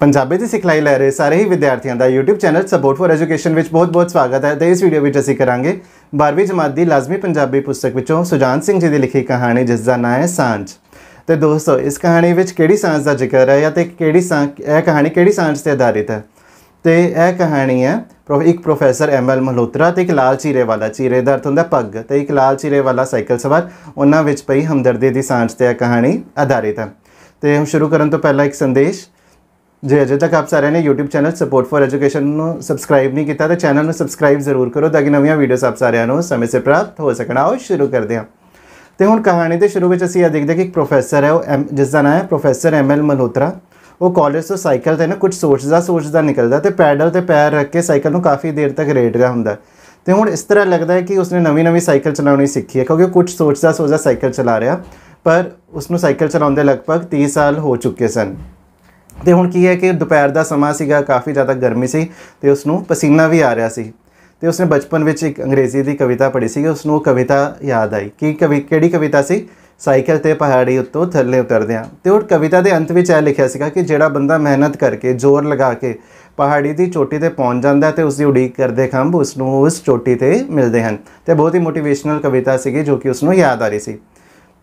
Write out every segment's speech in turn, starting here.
ਪੰਜਾਬੀ ਦੀ ਸਿਖਲਾਈ ਲੈ ਰਹੇ ਸਾਰੇ ਹੀ ਵਿਦਿਆਰਥੀਆਂ ਦਾ YouTube channel support for education ਵਿੱਚ ਬਹੁਤ-ਬਹੁਤ ਸਵਾਗਤ ਹੈ ਤੇ ਇਸ ਵੀਡੀਓ ਵਿੱਚ ਅਸੀਂ ਕਰਾਂਗੇ 12ਵੀਂ ਜਮਾਤ ਦੀ ਲਾਜ਼ਮੀ ਪੰਜਾਬੀ ਪੁਸਤਕ ਵਿੱਚੋਂ ਸੁਜਾਨ ਸਿੰਘ ਜੀ ਦੀ ਲਿਖੀ ਕਹਾਣੀ ਜਿਸ ਦਾ ਨਾਮ ਹੈ ਸਾਂਝ ਤੇ ਦੋਸਤੋ ਇਸ ਕਹਾਣੀ ਵਿੱਚ ਕਿਹੜੀ ਸਾਂਝ ਦਾ ਜ਼ਿਕਰ ਹੈ ਜਾਂ ਤੇ ਕਿਹੜੀ ਸਾਂਝ ਇਹ ਕਹਾਣੀ ਕਿਹੜੀ ਸਾਂਝ ਤੇ ਆਧਾਰਿਤ ਹੈ ਤੇ ਇਹ ਕਹਾਣੀ ਹੈ ਇੱਕ ਪ੍ਰੋਫੈਸਰ ਐਮ ਐਲ ਮਹਲੋਤਰਾ ਤੇ ਇੱਕ ਲਾਲ ਚੀਰੇ ਵਾਲਾ ਚੀਰੇ ਦਾ ਅਰਥ ਹੁੰਦਾ ਪੱਗ ਤੇ ਇੱਕ ਲਾਲ ਚੀਰੇ ਵਾਲਾ ਸਾਈਕਲ ਸਵਾਰ ਉਹਨਾਂ ਵਿੱਚ ਪਈ ਹਮਦਰਦੀ ਦੀ ਸਾਂਝ ਤੇ ਇਹ ਕਹਾਣੀ ਆਧਾਰਿਤ ਹੈ ਤੇ ਹਮ ਸ਼ੁਰੂ ਕਰਨ ਤੋਂ ਪਹਿਲਾਂ ਇੱਕ ਸੰਦੇਸ਼ जे अजय तक आप साऱ्यांनी YouTube channel support for education subscribe नी कीता ते चॅनल सबस्क्राईब जरूर करो ताकि नवीं वीडियोस आप ਸਾਰਿਆਂ ਨੂੰ ਸਮੇਂ ਸਿਰ ਪ੍ਰਾਪਤ ਹੋ ਸਕਣ ਆਓ ਸ਼ੁਰੂ ਕਰਦੇ ਹਾਂ ਤੇ ਹੁਣ ਕਹਾਣੀ ਦੇ ਸ਼ੁਰੂ ਵਿੱਚ ਅਸੀਂ ਇਹ ਦੇਖਦੇ ਕਿ ਇੱਕ ਪ੍ਰੋਫੈਸਰ ਹੈ ਉਹ ਜਿਸ ਦਾ ਨਾਮ ਹੈ ਪ੍ਰੋਫੈਸਰ ਐਮ ਐਲ ਮਲਹੋਤਰਾ ਉਹ ਕਾਲਜ ਤੋਂ ਸਾਈਕਲ ਤੇ ਨਾ ਕੁਝ ਸੋਚਦਾ ਸੋਚਦਾ ਨਿਕਲਦਾ ਤੇ ਪੈਡਲ ਤੇ ਪੈਰ ਰੱਖ ਕੇ ਸਾਈਕਲ ਨੂੰ ਕਾਫੀ ਦੇਰ ਤੱਕ ਰੇਟ ਰਿਹਾ ਹੁੰਦਾ ਤੇ ਹੁਣ ਇਸ ਤਰ੍ਹਾਂ ਲੱਗਦਾ ਹੈ ਕਿ ਉਸਨੇ ਨਵੀਂ ਨਵੀਂ ਸਾਈਕਲ ਚਲਾਉਣੀ ਸਿੱਖੀ ਹੈ ਕਿਉਂਕਿ ਕੁਝ ਸੋਚਦਾ ਸੋਚਦਾ ਸਾਈਕਲ ਚਲਾ ਰਿਹਾ ਪਰ ਉਸ ਨੂੰ ਸਾਈਕਲ ਚਲਾਉਂਦੇ ਲਗਭਗ 30 ਸਾਲ ਹੋ ਚੁੱਕੇ ਸਨ ਤੇ ਹੁਣ ਕੀ ਹੈ ਕਿ ਦੁਪਹਿਰ ਦਾ ਸਮਾਂ ਸੀਗਾ ਕਾਫੀ ਜ਼ਿਆਦਾ ਗਰਮੀ ਸੀ ਤੇ ਉਸ ਨੂੰ ਪਸੀਨਾ ਵੀ ਆ ਰਿਹਾ ਸੀ ਤੇ ਉਸਨੇ ਬਚਪਨ ਵਿੱਚ ਇੱਕ ਅੰਗਰੇਜ਼ੀ ਦੀ ਕਵਿਤਾ ਪੜ੍ਹੀ ਸੀ ਉਸ ਨੂੰ ਕਵਿਤਾ ਯਾਦ ਆਈ ਕਿ ਕਵੀ ਕਿਹੜੀ ਕਵਿਤਾ ਸੀ ਸਾਈਕਲ ਤੇ ਪਹਾੜੀ ਉੱਤੋਂ ਥੱਲੇ ਉਤਰਦਿਆਂ ਤੇ ਉਹ ਕਵਿਤਾ ਦੇ ਅੰਤ ਵਿੱਚ ਇਹ ਲਿਖਿਆ ਸੀਗਾ ਕਿ ਜਿਹੜਾ ਬੰਦਾ ਮਿਹਨਤ ਕਰਕੇ ਜ਼ੋਰ ਲਗਾ ਕੇ ਪਹਾੜੀ ਦੀ ਚੋਟੀ ਤੇ ਪਹੁੰਚ ਜਾਂਦਾ ਤੇ ਉਸ ਦੀ ਉਡੀਕ ਕਰਦੇ ਖੰਭ ਉਸ ਨੂੰ ਉਸ ਚੋਟੀ ਤੇ ਮਿਲਦੇ ਹਨ ਤੇ ਬਹੁਤ ਹੀ ਮੋਟੀਵੇਸ਼ਨਲ ਕਵਿਤਾ ਸੀਗੀ ਜੋ ਕਿ ਉਸ ਨੂੰ ਯਾਦ ਆ ਰਹੀ ਸੀ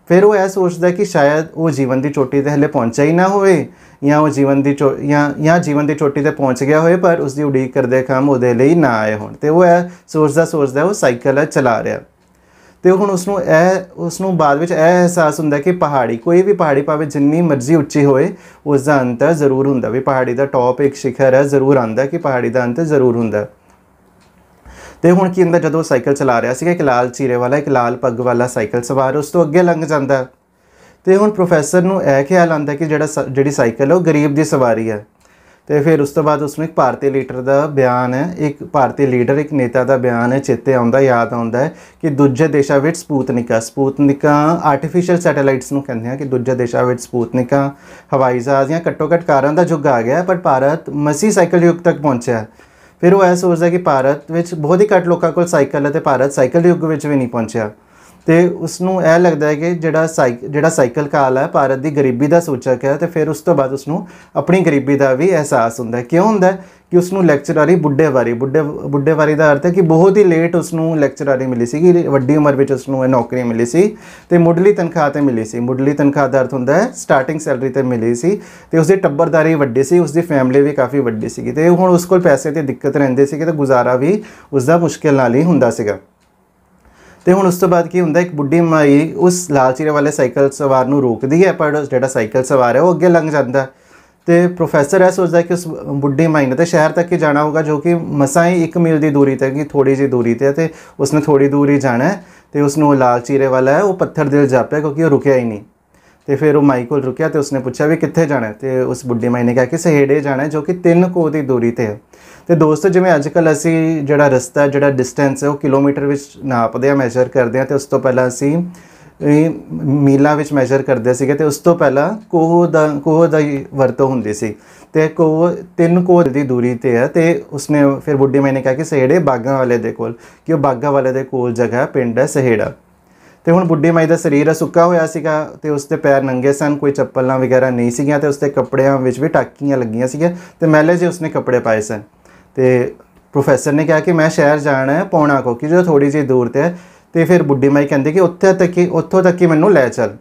ਫਿਰ ਉਹ ਇਹ ਸੋਚਦਾ ਕਿ ਸ਼ਾਇਦ ਉਹ ਜੀਵਨ ਦੀ ਚੋਟੀ ਤੇ ਹਲੇ ਪਹੁੰਚਿਆ ਹੀ ਨਾ ਹੋਵੇ ਜਾਂ ਉਹ ਜੀਵਨ ਦੀ ਜਾਂ ਜਾਂ ਜੀਵਨ ਦੀ ਚੋਟੀ ਤੇ ਪਹੁੰਚ ਗਿਆ ਹੋਵੇ ਪਰ ਉਸ ਦੀ ਉਡੀਕ ਕਰਦੇ ਕੰਮ ਉਹਦੇ ਲਈ ਨਾ ਆਏ ਹੋਣ ਤੇ ਉਹ ਇਹ ਸੋਚਦਾ ਸੋਚਦਾ ਉਹ ਸਾਈਕਲ ਚਲਾ ਰਿਹਾ ਤੇ ਹੁਣ ਉਸ ਨੂੰ ਇਹ ਉਸ ਨੂੰ ਬਾਅਦ ਵਿੱਚ ਇਹ ਅਹਿਸਾਸ ਹੁੰਦਾ ਕਿ ਪਹਾੜੀ ਕੋਈ ਵੀ ਪਹਾੜੀ ਪਾਵੇ ਜਿੰਨੀ ਮਰਜ਼ੀ ਉੱਚੀ ਹੋਏ ਉਸ ਦਾ ਅੰਤ ਜ਼ਰੂਰ ਹੁੰਦਾ ਵੀ ਪਹਾੜੀ ਦਾ ਟੌਪ ਇੱਕ ਸਿਖਰ ਹੈ ਜ਼ਰੂਰ ਆਂਦਾ ਕਿ ਪਹਾੜੀ ਦਾ ਅੰਤ ਜ਼ਰੂਰ ਹੁੰਦਾ ਤੇ ਹੁਣ ਕੀ ਹੁੰਦਾ ਜਦੋਂ ਸਾਈਕਲ ਚਲਾ ਰਿਹਾ ਸੀਗਾ ਇੱਕ ਲਾਲ ਚੀਰੇ ਵਾਲਾ ਇੱਕ ਲਾਲ ਪੱਗ ਵਾਲਾ ਸਾਈਕਲ ਸਵਾਰ ਉਸ ਤੋਂ ਅੱਗੇ ਲੰਘ ਜਾਂਦਾ ਤੇ ਹੁਣ ਪ੍ਰੋਫੈਸਰ ਨੂੰ ਇਹ ਖਿਆਲ ਆਉਂਦਾ ਕਿ ਜਿਹੜਾ ਜਿਹੜੀ ਸਾਈਕਲ ਉਹ ਗਰੀਬ ਦੀ ਸਵਾਰੀ ਹੈ ਤੇ ਫਿਰ ਉਸ ਤੋਂ ਬਾਅਦ ਉਸ ਨੂੰ ਇੱਕ ਭਾਰਤੀ ਲੀਡਰ ਦਾ ਬਿਆਨ ਹੈ ਇੱਕ ਭਾਰਤੀ ਲੀਡਰ ਇੱਕ ਨੇਤਾ ਦਾ ਬਿਆਨ ਹੈ ਚੇਤੇ ਆਉਂਦਾ ਯਾਦ ਆਉਂਦਾ ਕਿ ਦੂਜੇ ਦੇਸ਼ਾਂ ਵਿੱਚ ਸਪੂਤਨਿਕਾ ਸਪੂਤਨਿਕਾ ਆਰਟੀਫੀਸ਼ੀਅਲ ਸੈਟੇਲਾਈਟਸ ਨੂੰ ਕਹਿੰਦੇ ਆ ਕਿ ਦੂਜੇ ਦੇਸ਼ਾਂ ਵਿੱਚ ਸਪੂਤਨਿਕਾ ਹਵਾਈ ਜਹਾਜ਼ ਜਾਂ ਘੱਟੋ ਘੱਟ ਕਾਰਾਂ ਦਾ ਯੁੱਗ ਆ ਗਿਆ ਪਰ ਭਾਰਤ ਮਸੀ ਸਾਈਕਲ ਯੁੱਗ ਤੱਕ ਪਹੁੰਚਿਆ ਫਿਰ ਉਹ ਇਹ ਸੋਚਦਾ ਕਿ ਭਾਰਤ ਵਿੱਚ ਬਹੁਤ ਹੀ ਘੱਟ ਲੋਕਾਂ ਕੋਲ ਸਾਈਕਲ ਹੈ ਤੇ ਭਾਰਤ ਸਾਈਕਲ ਯੁੱਗ ਵਿੱਚ ਵੀ ਨਹੀਂ ਪਹੁੰਚਿਆ ਤੇ ਉਸ ਨੂੰ ਇਹ ਲੱਗਦਾ ਹੈ ਕਿ ਜਿਹੜਾ ਜਿਹੜਾ ਸਾਈਕਲ ਕਾਲ ਹੈ ਭਾਰਤ ਦੀ ਗਰੀਬੀ ਦਾ ਸੂਚਕ ਹੈ ਤੇ ਫਿਰ ਉਸ ਤੋਂ ਬਾਅਦ ਉਸ ਨੂੰ ਆਪਣੀ ਗਰੀਬੀ ਦਾ ਵੀ ਅਹਿਸਾਸ ਹੁੰਦਾ ਹੈ ਕਿਉਂ ਹੁੰਦਾ ਕਿ ਉਸ ਨੂੰ ਲੈਕਚਰਾਰੀ ਵਾਰੀ ਬੁੱਢੇ ਬੁੱਢੇ ਵਾਰੀ ਦਾ ਅਰਥ ਹੈ ਕਿ ਬਹੁਤ ਹੀ ਲੇਟ ਉਸ ਨੂੰ ਲੈਕਚਰਾਰੀ ਮਿਲੀ ਸੀ ਕਿ ਵੱਡੀ ਉਮਰ ਵਿੱਚ ਉਸ ਨੂੰ ਇਹ ਨੌਕਰੀ ਮਿਲੀ ਸੀ ਤੇ ਮੁੱਢਲੀ ਤਨਖਾਹ ਤੇ ਮਿਲੀ ਸੀ ਮੁੱਢਲੀ ਤਨਖਾਹ ਦਾ ਅਰਥ ਹੁੰਦਾ ਹੈ ਸਟਾਰਟਿੰਗ ਸੈਲਰੀ ਤੇ ਮਿਲੀ ਸੀ ਤੇ ਉਸ ਦੀ ਟੱਬਰਦਾਰੀ ਵੱਡੀ ਸੀ ਉਸ ਦੀ ਫੈਮਿਲੀ ਵੀ ਕਾਫੀ ਵੱਡੀ ਸੀ ਤੇ ਹੁਣ ਉਸ ਕੋਲ ਪੈਸੇ ਤੇ ਦਿੱਕਤ ਰਹਿੰਦੇ ਸੀ ਕਿ ਤਾਂ ਗੁਜ਼ਾਰਾ ਵੀ ਉਸ ਦਾ ਮੁਸ਼ਕਿਲ ਨਾਲ ਹੀ ਹੁੰਦਾ ਸੀਗਾ ਤੇ ਹੁਣ ਉਸ ਤੋਂ ਬਾਅਦ ਕੀ ਹੁੰਦਾ ਇੱਕ ਬੁੱਢੀ ਮਾਈ ਉਸ ਲਾਲ ਵਾਲੇ ਸਾਈਕਲ ਸਵਾਰ ਨੂੰ ਰੋਕਦੀ ਹੈ ਪਰ ਜਿਹੜਾ ਸਾਈਕਲ ਸਵਾਰ ਹੈ ਉਹ ਅੱਗੇ ਲੰਘ ਜਾਂਦਾ ਤੇ ਪ੍ਰੋਫੈਸਰ ਐ ਸੋਚਦਾ ਕਿ ਉਸ ਬੁੱਢੀ ਮਾਈ ਨੇ ਤੇ ਸ਼ਹਿਰ ਤੱਕ ਹੀ ਜਾਣਾ ਹੋਗਾ ਜੋ ਕਿ ਮਸਾਂ ਹੀ 1 ਮੀਲ ਦੀ ਦੂਰੀ ਤੇ ਕਿ ਥੋੜੀ ਜੀ ਦੂਰੀ ਤੇ ਤੇ ਉਸਨੇ ਥੋੜੀ ਦੂਰੀ ਜਾਣਾ ਹੈ ਤੇ ਉਸ ਨੂੰ ਲਾਲ ਚੀਰੇ ਵਾਲਾ ਹੈ ਉਹ ਪੱਥਰ ਦਿਲ ਜਾਪਿਆ ਕਿਉਂਕਿ ਉਹ ਰੁਕਿਆ ਹੀ ਨਹੀਂ ਤੇ ਫਿਰ ਉਹ ਮਾਈਕਲ ਰੁਕਿਆ ਤੇ ਉਸਨੇ ਪੁੱਛਿਆ ਵੀ ਕਿੱਥੇ ਜਾਣਾ ਤੇ ਉਸ ਬੁੱਢੀ ਮਾਈ ਨੇ ਕਿਹਾ ਕਿ ਸਹੇੜੇ ਜਾਣਾ ਜੋ ਕਿ 3 ਕੋਹ ਦੀ ਦੂਰੀ ਤੇ ਹੈ ਤੇ ਦੋਸਤੋ ਜਿਵੇਂ ਅੱਜ ਕੱਲ ਅਸੀਂ ਜਿਹੜਾ ਰਸਤਾ ਜਿਹੜਾ ਡਿਸਟੈਂਸ ਹੈ ਉਹ ਕਿਲੋਮੀਟਰ ਵਿੱਚ ਨਾਪਦੇ ਆ ਮੈਜ਼ਰ ਕਰਦੇ ਆ ਤੇ ਉਸ ਤੋਂ ਪਹਿਲਾਂ ਅਸੀਂ ਮੀਲਾਂ ਵਿੱਚ ਮੈਜ਼ਰ ਕਰਦੇ ਸੀਗੇ ਤੇ ਉਸ ਤੋਂ ਪਹਿਲਾਂ ਕੋਹ ਦਾ ਕੋਹ ਦਾ ਵਰਤੋਂ ਹੁੰਦੀ ਸੀ ਤੇ ਕੋਹ 3 ਕੋਹ ਦੀ ਦੂਰੀ ਤੇ ਹੈ ਤੇ ਉਸਨੇ ਫਿਰ ਬੁੱਢੀ ਮਾਈ ਨੇ ਕਿਹਾ ਕਿ ਸਹੇੜੇ ਬਾਗਾ ਵਾਲੇ ਦੇ ਕੋਲ ਕਿ ਉਹ ਬਾਗਾ ਵਾਲੇ ਦੇ ਕੋਲ ਜਗ੍ਹਾ ਪਿੰਡ ਹੈ ਸਹੇੜਾ ਤੇ ਹੁਣ ਬੁੱਢੀ ਮਾਈ ਦਾ ਸਰੀਰ ਸੁੱਕਾ ਹੋਇਆ ਸੀਗਾ ਤੇ ਉਸ ਤੇ ਪੈਰ ਨੰਗੇ ਸਨ ਕੋਈ ਚੱਪਲਾਂ ਵਗੈਰਾ ਨਹੀਂ ਸੀਗੀਆਂ ਤੇ ਉਸ ਤੇ ਕੱਪੜਿਆਂ ਵਿੱਚ ਵੀ ਟਾਕੀਆਂ ਲੱਗੀਆਂ ਸੀਗੀਆਂ ਤੇ ਮੈਲੇ ਜੇ ਉਸਨੇ ਕੱਪੜੇ ਪਾਏ ਸਨ ਤੇ ਪ੍ਰੋਫੈਸਰ ਨੇ ਕਿਹਾ ਕਿ ਮੈਂ ਸ਼ਹਿਰ ਜਾਣਾ ਹੈ ਪੌਣਾ ਕੋ ਕਿ ਜੋ ਥੋੜੀ ਜਿਹੀ ਦੂਰ ਤੇ ਹੈ ਤੇ ਫਿਰ ਬੁੱਢੀ ਮਾਈ ਕਹਿੰਦੇ ਕਿ ਉੱਥੇ ਤੱਕ ਹੀ ਉੱਥੋਂ ਤੱਕ ਹੀ ਮੈਨੂੰ ਲੈ ਚੱਲ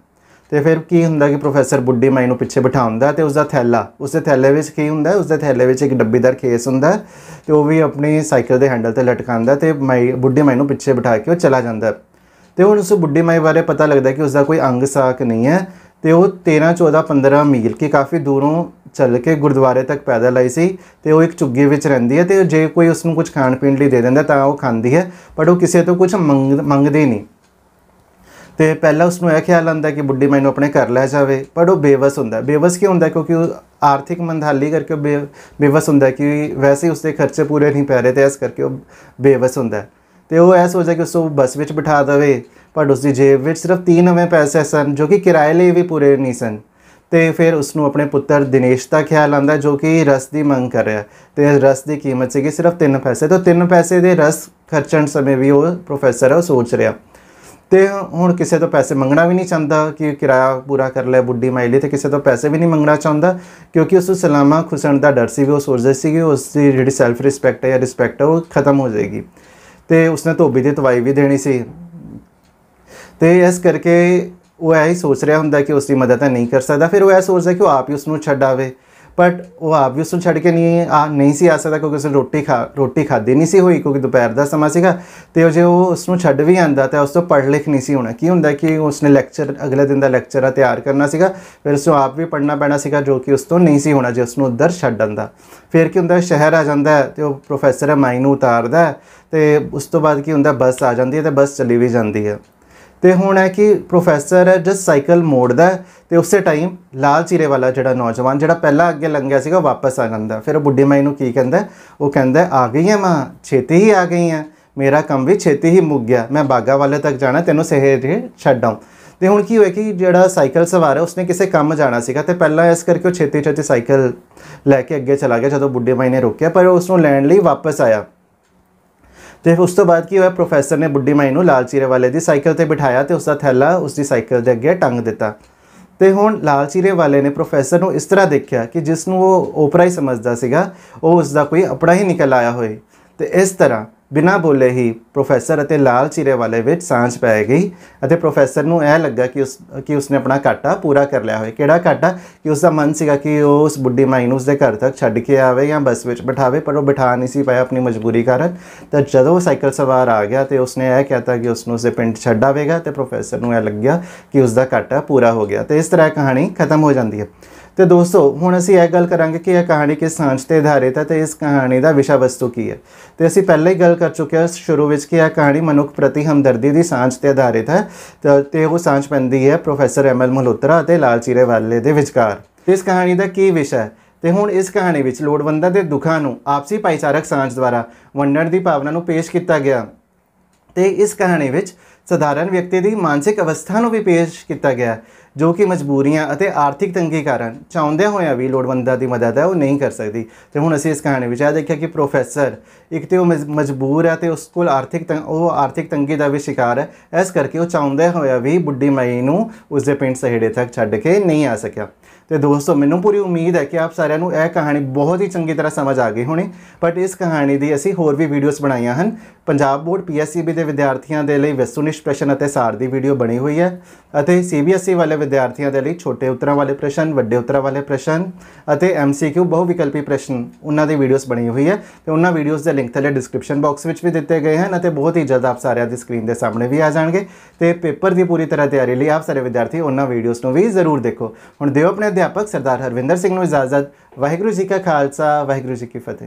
ਤੇ ਫਿਰ ਕੀ ਹੁੰਦਾ ਕਿ ਪ੍ਰੋਫੈਸਰ ਬੁੱਢੀ ਮਾਈ ਨੂੰ ਪਿੱਛੇ ਬਿਠਾਉਂਦਾ ਤੇ ਉਸ ਦਾ ਥੈਲਾ ਉਸ ਦੇ ਥੈਲੇ ਵਿੱਚ ਕੀ ਹੁੰਦਾ ਉਸ ਦੇ ਥੈਲੇ ਵਿੱਚ ਇੱਕ ਡੱਬੀਦਾਰ ਖੇਸ ਹੁੰਦਾ ਤੇ ਉਹ ਵੀ ਆਪਣੀ ਸਾਈਕਲ ਦੇ ਹੈਂਡਲ ਤੇ ਲਟਕਾਉਂਦਾ ਤੇ ਮਾਈ ਬੁੱਢੀ ਮਾਈ ਨੂੰ ਪਿੱਛੇ ਬਿਠਾ ਕੇ ਉਹ ਚਲਾ ਜਾਂਦਾ ਤੇ ਹੁਣ ਉਸ ਬੁੱਢੀ ਮਾਈ ਬਾਰੇ ਪਤਾ ਲੱਗਦਾ ਕਿ ਉਸ ਦਾ ਕੋਈ ਅੰਗ ਸਾਕ ਨਹੀਂ ਹੈ ਤੇ ਉਹ 13 14 15 ਮੀਲ ਕੇ ਕਾਫੀ ਦੂਰੋਂ ਚੱਲ ਕੇ ਗੁਰਦੁਆਰੇ ਤੱਕ ਪੈਦਲ ਆਈ ਸੀ ਤੇ ਉਹ ਇੱਕ ਝੁੱਗੀ ਵਿੱਚ ਰਹਿੰਦੀ ਹੈ ਤੇ ਜੇ ਕੋਈ ਉਸ ਨੂੰ ਕੁਝ ਖਾਣ ਪੀਣ ਲਈ ਦੇ ਦਿੰਦਾ ਤਾਂ ਉਹ ਖਾਂਦੀ ਹੈ ਪਰ ਉਹ ਕਿਸੇ ਤੋਂ ਕੁਝ ਮੰਗਦੀ ਨਹੀਂ ਤੇ ਪਹਿਲਾਂ ਉਸ ਨੂੰ ਇਹ ਖਿਆਲ ਆਉਂਦਾ ਕਿ ਬੁੱਢੀ ਮੈਨੂੰ ਆਪਣੇ ਘਰ ਲੈ ਜਾਵੇ ਪਰ ਉਹ ਬੇਵਸ ਹੁੰਦਾ ਬੇਵਸ ਕਿਉਂ ਹੁੰਦਾ ਕਿਉਂਕਿ ਉਹ ਆਰਥਿਕ ਮੰਦਹਾਲੀ ਕਰਕੇ ਬੇਵਸ ਹੁੰਦਾ ਕਿ ਵੈਸੇ ਉਸਦੇ ਖਰਚੇ ਪੂਰੇ ਨਹੀਂ ਪੈ ਰਹੇ ਤੇ ਇਸ ਕਰਕੇ ਉਹ ਬੇਵਸ ਹੁੰਦਾ ਤੇ ਉਹ ਇਹ ਸੋਚਿਆ ਕਿ ਉਸ ਨੂੰ ਬੱਸ ਵਿੱਚ ਬਿਠਾ ਦਵੇ ਪਰ ਉਸ ਦੀ ਜੇਬ ਵਿੱਚ ਸਿਰਫ ਨਵੇਂ ਪੈਸੇ ਸਨ ਜੋ ਕਿ ਕਿਰਾਏ ਲਈ ਵੀ ਪੂਰੇ ਨਹੀਂ ਸਨ ਤੇ ਫਿਰ ਉਸ ਨੂੰ ਆਪਣੇ ਪੁੱਤਰ ਦਿਨੇਸ਼ ਦਾ ਖਿਆਲ ਆਂਦਾ ਜੋ ਕਿ ਰਸ ਦੀ ਮੰਗ ਕਰ ਰਿਹਾ ਤੇ ਰਸ ਦੀ ਕੀਮਤ ਸੀਗੀ ਸਿਰਫ 3 ਪੈਸੇ ਤਾਂ 3 ਪੈਸੇ ਦੇ ਰਸ ਖਰਚਣ ਸਮੇਂ ਵੀ ਉਹ ਪ੍ਰੋਫੈਸਰ ਉਹ ਸੋਚ ਰਿਹਾ ਤੇ ਹੁਣ ਕਿਸੇ ਤੋਂ ਪੈਸੇ ਮੰਗਣਾ ਵੀ ਨਹੀਂ ਚਾਹੁੰਦਾ ਕਿ ਕਿਰਾਇਆ ਪੂਰਾ ਕਰ ਲੈ ਬੁੱਢੀ ਮਾਈ ਲਈ ਤੇ ਕਿਸੇ ਤੋਂ ਪੈਸੇ ਵੀ ਨਹੀਂ ਮੰਗਣਾ ਚਾਹੁੰਦਾ ਕਿਉਂਕਿ ਉਸ ਨੂੰ ਸਲਾਮਾ ਖੁਸਣ ਦਾ ਡਰ ਸੀ ਵੀ ਉਹ ਸੋਚਦਾ ਸੀ ਕਿ ਉਸ ਦੀ ਜਿਹੜੀ ਸੈਲਫ ਰਿਸਪੈਕਟ ਹੈ ਜਾਂ ਰਿਸਪੈਕਟ ਹੈ ਉਹ ਖਤਮ ਹੋ ਜਾਏਗੀ ਤੇ ਉਸਨੇ ਧੋਬੀ ਦੀ ਤਵਾਈ ਵੀ ਦੇਣੀ ਸੀ ਤੇ ਇਸ ਕਰਕੇ ਉਹ ਐ ਹੀ ਸੋਚ ਰਿਹਾ ਹੁੰਦਾ ਕਿ ਉਸ ਦੀ ਮਦਦ ਨਹੀਂ ਕਰ ਸਕਦਾ ਫਿਰ ਉਹ ਐ ਸੋਚਦਾ ਕਿ ਉਹ ਆਪ ਹੀ ਉਸ ਨੂੰ ਛੱਡ ਆਵੇ ਬਟ ਉਹ ਆਬਵੀਅਸ ਨੂੰ ਛੱਡ ਕੇ ਨਹੀਂ ਆ ਨਹੀਂ ਸੀ ਆ ਸਕਦਾ ਕਿਉਂਕਿ ਉਸਨੇ ਰੋਟੀ ਖਾ ਰੋਟੀ ਖਾਦੀ ਨਹੀਂ ਸੀ ਹੋਈ ਕਿਉਂਕਿ ਦੁਪਹਿਰ ਦਾ ਸਮਾਂ ਸੀਗਾ ਤੇ ਜੇ ਉਹ ਉਸ ਨੂੰ ਛੱਡ ਵੀ ਆਂਦਾ ਤਾਂ ਉਸ ਤੋਂ ਪੜ੍ਹ ਲਿਖ ਨਹੀਂ ਸੀ ਹੋਣਾ ਕੀ ਹੁੰਦਾ ਕਿ ਉਸਨੇ ਲੈਕਚਰ ਅਗਲੇ ਦਿਨ ਦਾ ਲੈਕਚਰ ਆ ਤਿਆਰ ਕਰਨਾ ਸੀਗਾ ਫਿਰ ਉਸ ਨੂੰ ਆਪ ਵੀ ਪੜ੍ਹਨਾ ਪੈਣਾ ਸੀਗਾ ਜੋ ਕਿ ਉਸ ਤੋਂ ਨਹੀਂ ਸੀ ਹੋਣਾ ਜੇ ਉਸ ਨੂੰ ਉਧਰ ਛੱਡਣ ਦਾ ਫਿਰ ਕੀ ਹੁੰਦਾ ਸ਼ਹਿਰ ਆ ਜਾਂਦਾ ਤੇ ਉਹ ਪ੍ਰੋਫੈਸਰ ਮਾਈਨ ਨੂੰ ਉਤਾਰਦਾ ਤੇ ਉਸ ਤੋਂ ਬਾਅਦ ਕੀ ਹੁੰਦਾ ਬੱਸ ਆ ਜਾਂਦੀ ਹੈ ਤੇ ਬੱਸ ਚਲੀ ਵੀ ਜਾਂਦੀ ਹੈ ਤੇ ਹੁਣ ਹੈ ਕਿ ਪ੍ਰੋਫੈਸਰ ਹੈ ਜਸ ਸਾਈਕਲ ਮੋੜਦਾ ਤੇ ਉਸੇ ਟਾਈਮ ਲਾਲ ਚੀਰੇ ਵਾਲਾ ਜਿਹੜਾ ਨੌਜਵਾਨ ਜਿਹੜਾ ਪਹਿਲਾਂ ਅੱਗੇ ਲੰਘਿਆ ਸੀਗਾ ਵਾਪਸ ਆ ਜਾਂਦਾ ਫਿਰ ਬੁੱਢੀ ਮਾਈ ਨੂੰ ਕੀ ਕਹਿੰਦਾ ਉਹ ਕਹਿੰਦਾ ਆ ਗਈ ਹੈ ਮਾਂ ਛੇਤੀ ਹੀ ਆ ਗਈ ਹੈ ਮੇਰਾ ਕੰਮ ਵੀ ਛੇਤੀ ਹੀ ਮੁੱਕ ਗਿਆ ਮੈਂ ਬਾਗਾ ਵਾਲੇ ਤੱਕ ਜਾਣਾ ਤੈਨੂੰ ਛੱਡ ਛੱਡਾਂ ਤੇ ਹੁਣ ਕੀ ਹੋਇਆ ਕਿ ਜਿਹੜਾ ਸਾਈਕਲ ਸਵਾਰ ਹੈ ਉਸਨੇ ਕਿਸੇ ਕੰਮ ਜਾਣਾ ਸੀਗਾ ਤੇ ਪਹਿਲਾਂ ਇਸ ਕਰਕੇ ਉਹ ਛੇਤੀ ਛੇਤੀ ਸਾਈਕਲ ਲੈ ਕੇ ਅੱਗੇ ਚਲਾ ਗਿਆ ਜਦੋਂ ਬੁੱਢੇ ਮਾਈ ਨੇ ਰੋਕਿਆ ਪਰ ਉਸ ਨੂੰ ਲੈਣ ਲਈ ਵਾਪਸ ਆਇਆ ਤੇ ਉਸ ਤੋਂ ਬਾਅਦ ਕੀ ਹੋਇਆ ਪ੍ਰੋਫੈਸਰ ਨੇ ਬੁੱਢੀ ਮਾਈ ਨੂੰ ਲਾਲ ਚੀਰੇ ਵਾਲੇ ਦੀ ਸਾਈਕਲ ਤੇ ਬਿਠਾਇਆ ਤੇ ਉਸ ਦਾ ਥੈਲਾ ਉਸ ਦੀ ਸਾਈਕਲ ਦੇ ਅੱਗੇ ਟੰਗ ਦਿੱਤਾ ਤੇ ਹੁਣ ਲਾਲ ਚੀਰੇ ਵਾਲੇ ਨੇ ਪ੍ਰੋਫੈਸਰ ਨੂੰ ਇਸ ਤਰ੍ਹਾਂ ਦੇਖਿਆ ਕਿ ਜਿਸ ਨੂੰ ਉਹ ਓਪਰਾ ਹੀ ਸਮਝਦਾ ਸੀਗਾ ਉਹ ਉਸ ਦਾ ਕੋਈ ਆਪਣਾ ਹੀ ਨਿਕਲ ਆਇਆ ਹੋਏ ਤੇ ਇਸ ਤਰ੍ਹਾਂ ਬਿਨਾ ਬੋਲੇ ਹੀ ਪ੍ਰੋਫੈਸਰ ਅਤੇ ਲਾਲ ਚੀਰੇ ਵਾਲੇ ਵਿੱਚ ਸਾਂਝ ਪੈ ਗਈ ਅਤੇ ਪ੍ਰੋਫੈਸਰ ਨੂੰ ਇਹ ਲੱਗਾ ਕਿ ਉਸ ਕਿ ਉਸਨੇ ਆਪਣਾ ਘਾਟਾ ਪੂਰਾ ਕਰ ਲਿਆ ਹੋਵੇ ਕਿਹੜਾ ਘਾਟਾ ਕਿ ਉਸ ਦਾ ਮਨ ਸੀਗਾ ਕਿ ਉਹ ਉਸ ਬੁੱਢੀ ਮਾਈ ਨੂੰ ਉਸਦੇ ਘਰ ਤੱਕ ਛੱਡ ਕੇ ਆਵੇ ਜਾਂ ਬੱਸ ਵਿੱਚ ਬਿਠਾਵੇ ਪਰ ਉਹ ਬਿਠਾ ਨਹੀਂ ਸੀ ਪਾਇਆ ਆਪਣੀ ਮਜਬੂਰੀ ਕਾਰਨ ਤਾਂ ਜਦੋਂ ਸਾਈਕਲ ਸਵਾਰ ਆ ਗਿਆ ਤੇ ਉਸਨੇ ਇਹ ਕਹਿਤਾ ਕਿ ਉਸ ਨੂੰ ਉਸੇ ਪਿੰਡ ਛੱਡ ਆਵੇਗਾ ਤੇ ਪ੍ਰੋਫੈਸਰ ਨੂੰ ਇਹ ਲੱਗਿਆ ਕਿ ਉਸ ਦਾ ਘਾਟਾ ਪੂਰਾ ਹੋ ਗਿਆ ਤੇ ਇਸ ਤਰ੍ਹਾਂ ਕਹਾਣੀ ਖਤਮ ਹੋ ਜਾਂਦੀ ਹੈ ਤੇ ਦੋਸਤੋ ਹੁਣ ਅਸੀਂ ਇਹ ਗੱਲ ਕਰਾਂਗੇ ਕਿ ਇਹ ਕਹਾਣੀ ਕਿਸ ਸਾਂਝ ਤੇ ਆਧਾਰਿਤ ਹੈ ਤੇ ਇਸ ਕਹਾਣੀ ਦਾ ਵਿਸ਼ਾ ਵਸਤੂ ਕੀ ਹੈ ਤੇ ਅਸੀਂ ਪਹਿਲਾਂ ਹੀ ਗੱਲ ਕਰ ਚੁੱਕੇ ਹਾਂ ਸ਼ੁਰੂ ਵਿੱਚ ਕਿ ਇਹ ਕਹਾਣੀ ਮਨੁੱਖ ਪ੍ਰਤੀ ਹਮਦਰਦੀ ਦੀ ਸਾਂਝ ਤੇ ਆਧਾਰਿਤ ਹੈ ਤੇ ਉਹ ਸਾਂਝ ਪੈਂਦੀ ਹੈ ਪ੍ਰੋਫੈਸਰ ਐਮਐਲ ਮਲੋਤਰਾ ਅਤੇ ਲਾਲ ਚੀਰੇ ਵਾਲੇ ਦੇ ਵਿਚਕਾਰ ਇਸ ਕਹਾਣੀ ਦਾ ਕੀ ਵਿਸ਼ਾ ਹੈ ਤੇ ਹੁਣ ਇਸ ਕਹਾਣੀ ਵਿੱਚ ਲੋੜਵੰਦਾਂ ਦੇ ਦੁੱਖਾਂ ਨੂੰ ਆਪਸੀ ਭਾਈਚਾਰਕ ਸਾਂਝ ਦੁਆਰਾ ਵੰਡਣ ਦੀ ਭਾਵਨਾ ਨੂੰ ਪੇਸ਼ ਕੀਤਾ ਗਿਆ ਤੇ ਇਸ ਕਹਾਣੀ ਵਿੱਚ ਸਧਾਰਨ ਵਿਅਕਤੀ ਦੀ ਮਾਨਸਿਕ ਅਵਸਥਾ ਨੂੰ ਵੀ ਪੇਸ਼ ਕੀਤਾ ਗਿਆ ਜੋ ਕਿ ਮਜਬੂਰੀਆਂ ਅਤੇ ਆਰਥਿਕ ਤੰਗੀ ਕਾਰਨ ਚਾਹੁੰਦਿਆਂ ਹੋਇਆਂ ਵੀ ਲੋੜਵੰਦਾਂ ਦੀ ਮਦਦ ਹੈ ਉਹ ਨਹੀਂ ਕਰ ਸਕਦੀ ਤੇ ਹੁਣ ਅਸੀਂ ਇਸ ਕਹਾਣੀ ਵਿੱਚ ਆ ਦੇਖਿਆ ਕਿ ਪ੍ਰੋਫੈਸਰ ਇੱਕ ਤੇ ਉਹ ਮਜਬੂਰ ਹੈ ਤੇ ਉਸ ਕੋਲ ਆਰਥਿਕ ਉਹ ਆਰਥਿਕ ਤੰਗੀ ਦਾ ਵੀ ਸ਼ਿਕਾਰ ਹੈ ਇਸ ਕਰਕੇ ਉਹ ਚਾਹੁੰਦਿਆਂ ਹੋਇਆਂ ਵੀ ਬੁੱਢੀ ਮਾਈ ਨੂੰ ਉਸ ਦੇ ਪਿੰਡ ਸਹੇੜੇ ਤੱਕ ਛੱਡ ਕੇ ਨਹੀਂ ਆ ਸਕਿਆ ਤੇ ਦੋਸਤੋ ਮੈਨੂੰ ਪੂਰੀ ਉਮੀਦ ਹੈ ਕਿ ਆਪ ਸਾਰਿਆਂ ਨੂੰ ਇਹ ਕਹਾਣੀ ਬਹੁਤ ਹੀ ਚੰਗੀ ਤਰ੍ਹਾਂ ਸਮਝ ਆ ਗਈ ਹੋਣੀ ਬਟ ਇਸ ਕਹਾਣੀ ਦੀ ਅਸੀਂ ਹੋਰ ਵੀ ਵੀਡੀਓਜ਼ ਬਣਾਈਆਂ ਹਨ ਪੰਜਾਬ ਬੋਰਡ ਪੀਐਸਸੀਬੀ ਦੇ ਵਿਦਿਆਰਥੀਆਂ ਦੇ ਲਈ ਵਿਸਤ੍ਰਿਤ ਪ੍ਰਸ਼ਨ ਅਤੇ ਸਾਰ ਦੀ ਵੀਡੀਓ ਬਣੀ ਹੋਈ ਹੈ ਅਤੇ ਸੀਬੀਐਸਸੀ ਵਾਲੇ ਵਿਦਿਆਰਥੀਆਂ ਦੇ ਲਈ ਛੋਟੇ ਉੱਤਰਾਂ ਵਾਲੇ ਪ੍ਰਸ਼ਨ ਵੱਡੇ ਉੱਤਰਾਂ ਵਾਲੇ ਪ੍ਰਸ਼ਨ ਅਤੇ MCQ ਬਹੁ ਵਿਕਲਪੀ ਪ੍ਰਸ਼ਨ ਉਹਨਾਂ ਦੀ ਵੀਡੀਓਜ਼ ਬਣੀ ਹੋਈ ਹੈ ਤੇ ਉਹਨਾਂ ਵੀਡੀਓਜ਼ ਦੇ ਲਿੰਕ ਥੱਲੇ ਡਿਸਕ੍ਰਿਪਸ਼ਨ ਬਾਕਸ ਵਿੱਚ ਵੀ ਦਿੱਤੇ ਗਏ ਹਨ ਅਤੇ ਬਹੁਤ ਹੀ ਜਲਦ ਆਪ ਸਾਰਿਆਂ ਦੀ ਸਕਰੀਨ ਦੇ ਸਾਹਮਣੇ ਵੀ ਆ ਜਾਣਗੇ ਤੇ ਪੇਪਰ ਦੀ ਪੂਰੀ ਤਰ੍ਹਾਂ ਤਿਆਰੀ ਲਈ ਆਪ ਸਾਰੇ ਵਿਦਿਆਰਥੀ ਉਹਨਾਂ ਵੀਡੀਓਜ਼ ਨੂੰ ਵੀ ਜ਼ਰੂਰ ਦੇਖੋ ਹੁਣ ਦਿਓ ਆਪਣੇ ਅਧਿਆਪਕ ਸਰਦਾਰ ਹਰਵਿੰਦਰ ਸਿੰਘ ਨੂੰ ਇਜਾਜ਼ਤ ਵਾਹਿਗੁਰੂ ਜੀ ਕਾ ਖਾਲਸਾ ਵਾਹਿਗੁਰੂ ਜੀ ਕੀ ਫਤਿਹ